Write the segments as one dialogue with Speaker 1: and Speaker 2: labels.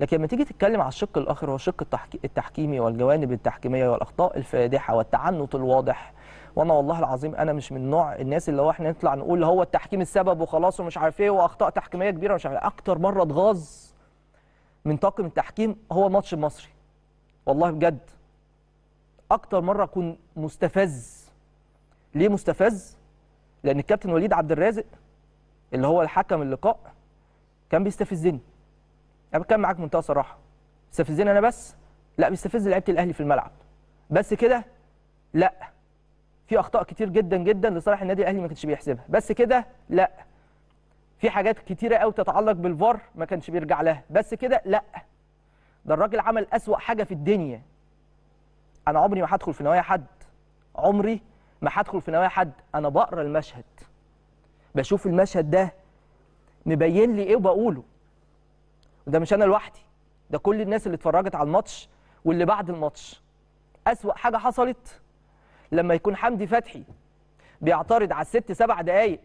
Speaker 1: لكن لما تيجي تتكلم على الشق الاخر هو الشق التحكيمي والجوانب التحكيميه والاخطاء الفادحه والتعنت الواضح وانا والله العظيم انا مش من نوع الناس اللي هو احنا نطلع نقول هو التحكيم السبب وخلاص ومش عارف ايه واخطاء تحكيميه كبيره ومش عارف إيه. اكتر مره اتغاظ من طاقم التحكيم هو الماتش المصري والله بجد اكتر مره اكون مستفز ليه مستفز لان الكابتن وليد عبد الرازق اللي هو الحكم اللقاء كان بيستفزني انا بتكلم معاك بمنتهى الصراحه مستفزني انا بس لا بيستفز لعيبه الاهلي في الملعب بس كده لا في اخطاء كتير جدا جدا لصالح النادي الاهلي ما كانش بيحسبها بس كده لا في حاجات كتيره قوي تتعلق بالفار ما كانش بيرجع لها بس كده لا ده الراجل عمل اسوا حاجه في الدنيا انا عمري ما هدخل في نوايا حد عمري ما هدخل في نوايا حد انا بقرا المشهد بشوف المشهد ده مبين لي ايه وبقوله وده مش انا لوحدي ده كل الناس اللي اتفرجت على الماتش واللي بعد الماتش اسوا حاجه حصلت لما يكون حمدي فتحي بيعترض على الست سبع دقايق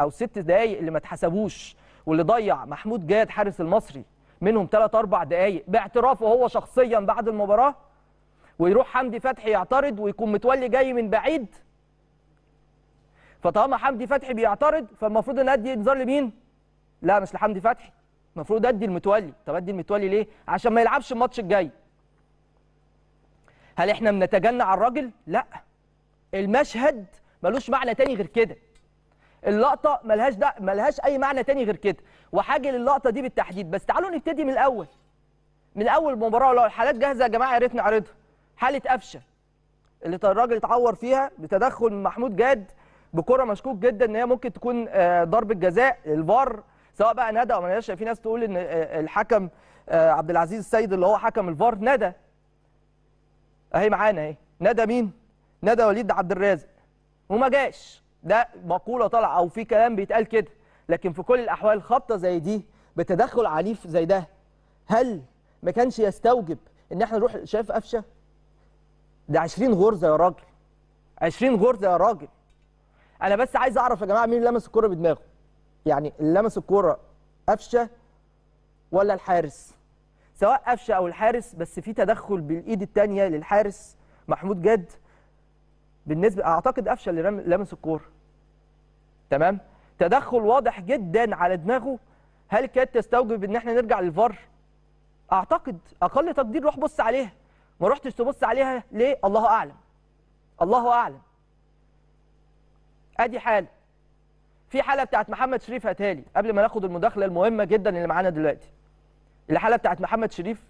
Speaker 1: او ست دقايق اللي ما اتحسبوش واللي ضيع محمود جاد حارس المصري منهم ثلاث اربع دقايق باعترافه هو شخصيا بعد المباراه ويروح حمدي فتحي يعترض ويكون متولي جاي من بعيد فطالما حمدي فتحي بيعترض فالمفروض ادي انذار لمين؟ لا مش لحمدي فتحي المفروض ادي المتولي طب ادي المتولي ليه عشان ما يلعبش الماتش الجاي هل احنا بنتجنى على الراجل لا المشهد ملوش معنى تاني غير كده اللقطه ملهاش ده ملهاش اي معنى تاني غير كده وحاجه للقطه دي بالتحديد بس تعالوا نبتدي من الاول من اول المباراه لو الحالات جاهزه يا جماعه يا ريت نعرضها حاله قفشه اللي الراجل اتعور فيها بتدخل محمود جاد بكره مشكوك جدا ان هي ممكن تكون آه، ضربه جزاء الفار سواء بقى ندى او ما في ناس تقول ان آه، آه، الحكم آه، عبد العزيز السيد اللي هو حكم الفار ندى اهي معانا اهي ندى مين ندى وليد عبد الرازق وما جاش ده مقوله طالعه او في كلام بيتقال كده لكن في كل الاحوال خبطه زي دي بتدخل عنيف زي ده هل ما كانش يستوجب ان احنا نروح شايف قفشه ده 20 غرزه يا راجل 20 غرزه يا راجل انا بس عايز اعرف يا جماعه مين لمس الكره بدماغه يعني لمس الكوره قفشه ولا الحارس سواء قفشه او الحارس بس في تدخل بالايد الثانيه للحارس محمود جد بالنسبه اعتقد قفشه اللي لمس الكوره تمام تدخل واضح جدا على دماغه هل كانت تستوجب ان احنا نرجع للفار اعتقد اقل تقدير روح بص عليها ما رحتش تبص عليها ليه الله اعلم الله اعلم ادي حاله في حاله بتاعت محمد شريف هتالي قبل ما ناخد المداخله المهمه جدا اللي معانا دلوقتي الحاله بتاعت محمد شريف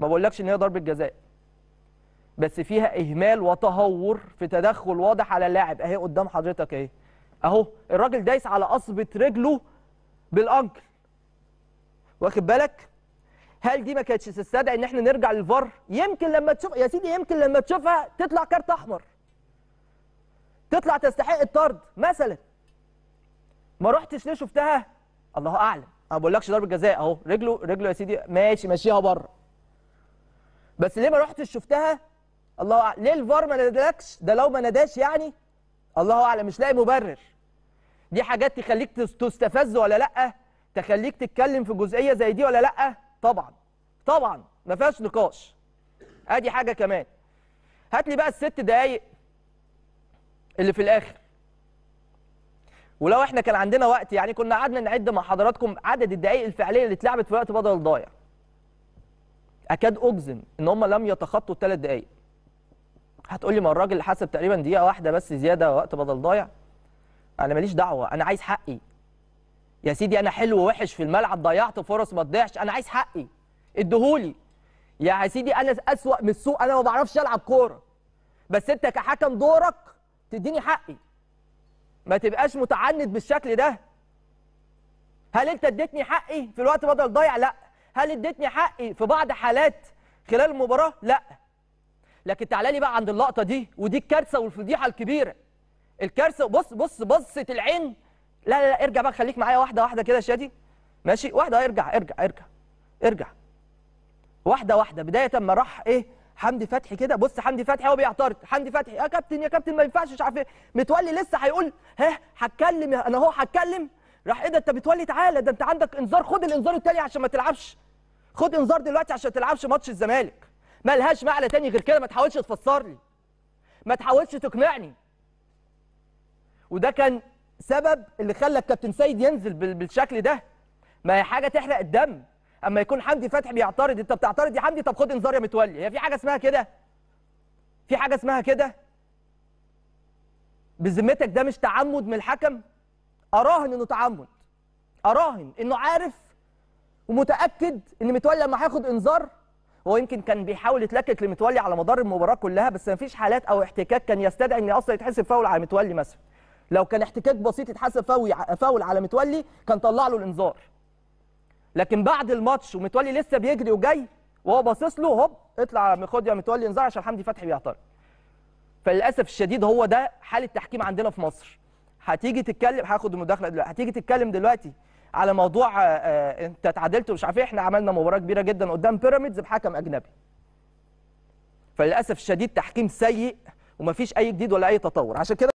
Speaker 1: ما بقولكش ان هي ضربه جزاء بس فيها اهمال وتهور في تدخل واضح على اللاعب اهي قدام حضرتك اهي اهو الراجل دايس على قصبه رجله بالانكل واخد بالك هل دي ما كانتش تستدعي ان احنا نرجع للفار يمكن لما تشوف يا سيدي يمكن لما تشوفها تطلع كارت احمر تطلع تستحق الطرد مثلا ما رحتش ليه شفتها الله اعلم انا ما بقولكش ضربه جزاء اهو رجله رجله يا سيدي ماشي ماشيها بره بس ليه ما رحتش شفتها الله اعلم ليه الفار ما نادلكش؟ ده لو ما ناداش يعني الله اعلم مش لاقي مبرر دي حاجات تخليك تستفز ولا لا تخليك تتكلم في جزئيه زي دي ولا لا طبعا طبعا ما فيهاش نقاش ادي حاجه كمان هات لي بقى الست دقايق اللي في الاخر ولو احنا كان عندنا وقت يعني كنا قعدنا نعد مع حضراتكم عدد الدقائق الفعليه اللي اتلعبت في وقت بدل ضايع اكاد اجزم ان هم لم يتخطوا الثلاث دقائق هتقول لي ما الراجل حسب تقريبا دقيقه واحده بس زياده وقت بدل ضايع انا ماليش دعوه انا عايز حقي يا سيدي انا حلو ووحش في الملعب ضيعت فرص ما تضيعش انا عايز حقي اديهولي يا سيدي انا اسوأ من السوق انا ما بعرفش العب كوره بس انت كحكم دورك تديني حقي ما تبقاش متعنت بالشكل ده هل انت اديتني حقي في الوقت بدل ضايع لا هل اديتني حقي في بعض حالات خلال المباراه لا لكن تعالى لي بقى عند اللقطه دي ودي الكارثه والفضيحه الكبيره الكارثه بص بص بصه العين لا لا, لا ارجع بقى خليك معايا واحده واحده كده يا شادي ماشي واحده ارجع ارجع ارجع ارجع واحده واحده بدايه ما راح ايه حمدي فتحي كده بص حمدي فتحي هو بيعترض حمدي فتحي يا كابتن يا كابتن ما ينفعش مش عارف ايه متولي لسه هيقول ها هتكلم انا اهو هتكلم راح ايه ده انت متولي تعالى ده انت عندك انذار خد الانذار التاني عشان ما تلعبش خد انذار دلوقتي عشان ما تلعبش ماتش الزمالك مالهاش معنى تاني غير كده ما تحاولش تفسر لي ما تحاولش تقنعني وده كان سبب اللي خلى الكابتن سيد ينزل بالشكل ده ما هي حاجه تحرق الدم اما يكون حمدي فتحي بيعترض انت بتعترض يا حمدي طب خد انذار يا متولي هي في حاجه اسمها كده في حاجه اسمها كده بذمتك ده مش تعمد من الحكم اراهن انه تعمد اراهن انه عارف ومتاكد ان متولي لما هياخد انذار هو يمكن كان بيحاول يتلكك لمتولي على مدار المباراه كلها بس ما فيش حالات او احتكاك كان يستدعي ان اصلا يتحسب فاول على متولي مثلا لو كان احتكاك بسيط يتحسب فاول على متولي كان طلع له الانذار لكن بعد الماتش ومتولي لسه بيجري وجاي وهو باصص له هوب اطلع خد يا متولي انزع عشان حمدي فتحي بيعترض فللاسف الشديد هو ده حال التحكيم عندنا في مصر هتيجي تتكلم هاخد المداخله دلوقتي هتيجي تتكلم دلوقتي على موضوع آه, آه، انت اتعادلت ومش عارف ايه احنا عملنا مباراه كبيره جدا قدام بيراميدز بحكم اجنبي فللاسف الشديد تحكيم سيء ومفيش اي جديد ولا اي تطور عشان كده